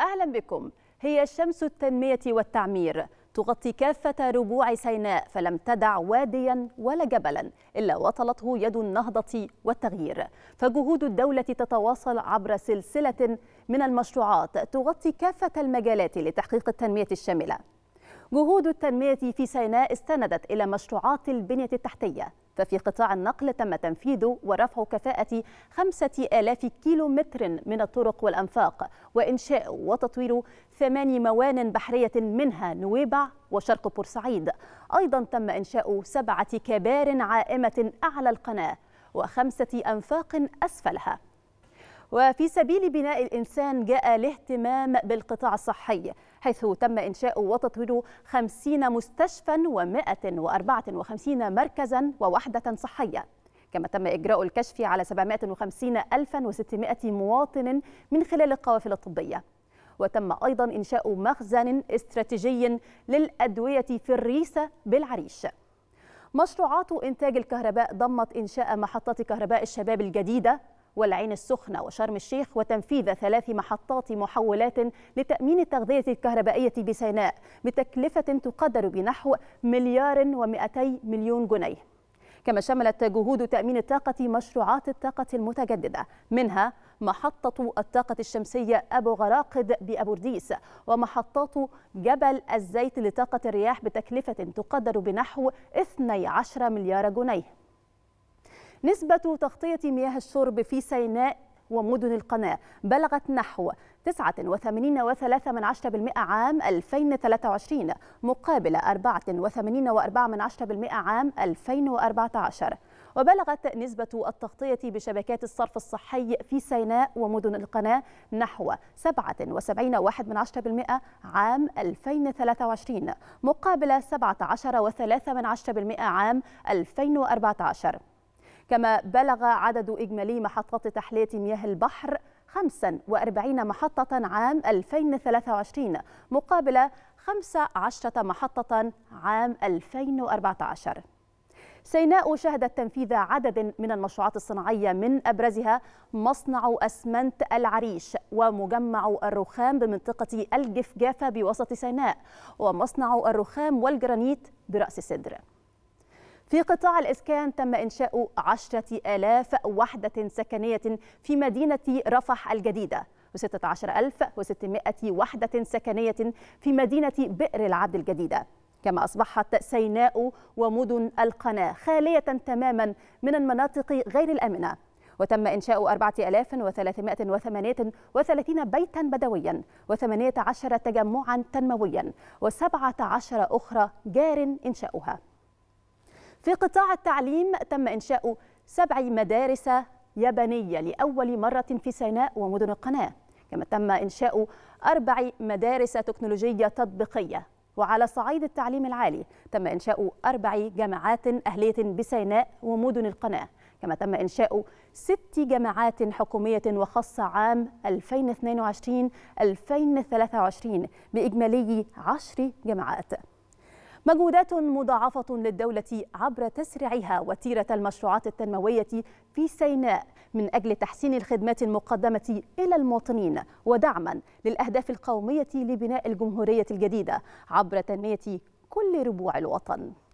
أهلا بكم هي شمس التنمية والتعمير تغطي كافة ربوع سيناء فلم تدع واديا ولا جبلا إلا وطلته يد النهضة والتغيير فجهود الدولة تتواصل عبر سلسلة من المشروعات تغطي كافة المجالات لتحقيق التنمية الشاملة جهود التنمية في سيناء استندت إلى مشروعات البنية التحتية ففي قطاع النقل تم تنفيذ ورفع كفاءة 5000 كيلومتر من الطرق والأنفاق وإنشاء وتطوير ثماني موان بحرية منها نويبع وشرق بورسعيد أيضا تم إنشاء سبعة كبار عائمة أعلى القناة وخمسة أنفاق أسفلها وفي سبيل بناء الإنسان جاء الاهتمام بالقطاع الصحي حيث تم إنشاء وتطوير 50 مستشفى و154 مركزا ووحدة صحية كما تم إجراء الكشف على 750600 مواطن من خلال القوافل الطبية وتم أيضا إنشاء مخزن استراتيجي للأدوية في الريسة بالعريش مشروعات إنتاج الكهرباء ضمت إنشاء محطة كهرباء الشباب الجديدة والعين السخنة وشرم الشيخ وتنفيذ ثلاث محطات محولات لتأمين التغذية الكهربائية بسيناء بتكلفة تقدر بنحو مليار و200 مليون جنيه كما شملت جهود تأمين الطاقة مشروعات الطاقة المتجددة منها محطة الطاقة الشمسية أبو غراقد بأبورديس ومحطات جبل الزيت لطاقة الرياح بتكلفة تقدر بنحو 12 مليار جنيه نسبة تغطية مياه الشرب في سيناء ومدن القناة بلغت نحو 89.3% عام 2023 مقابل 84.4% عام 2014 وبلغت نسبة التغطية بشبكات الصرف الصحي في سيناء ومدن القناة نحو 77.1% عام 2023 مقابل 17.3% عام 2014 كما بلغ عدد إجمالي محطات تحلية مياه البحر 45 محطة عام 2023 مقابل 15 محطة عام 2014 سيناء شهدت تنفيذ عدد من المشروعات الصناعية من أبرزها مصنع أسمنت العريش ومجمع الرخام بمنطقة الجفجافة بوسط سيناء ومصنع الرخام والجرانيت برأس السدر في قطاع الإسكان تم إنشاء عشرة آلاف وحدة سكنية في مدينة رفح الجديدة و16600 وحدة سكنية في مدينة بئر العبد الجديدة كما أصبحت سيناء ومدن القناة خالية تماما من المناطق غير الآمنة وتم إنشاء 4338 بيتا بدويا و18 تجمعا تنمويا و17 أخرى جار إنشاؤها في قطاع التعليم تم إنشاء سبع مدارس يابانية لأول مرة في سيناء ومدن القناة كما تم إنشاء أربع مدارس تكنولوجية تطبيقية وعلى صعيد التعليم العالي تم إنشاء أربع جامعات أهلية بسيناء ومدن القناة كما تم إنشاء ست جامعات حكومية وخاصة عام 2022-2023 بإجمالي عشر جامعات مجهودات مضاعفة للدولة عبر تسريعها وتيرة المشروعات التنموية في سيناء من أجل تحسين الخدمات المقدمة إلى المواطنين ودعما للأهداف القومية لبناء الجمهورية الجديدة عبر تنمية كل ربوع الوطن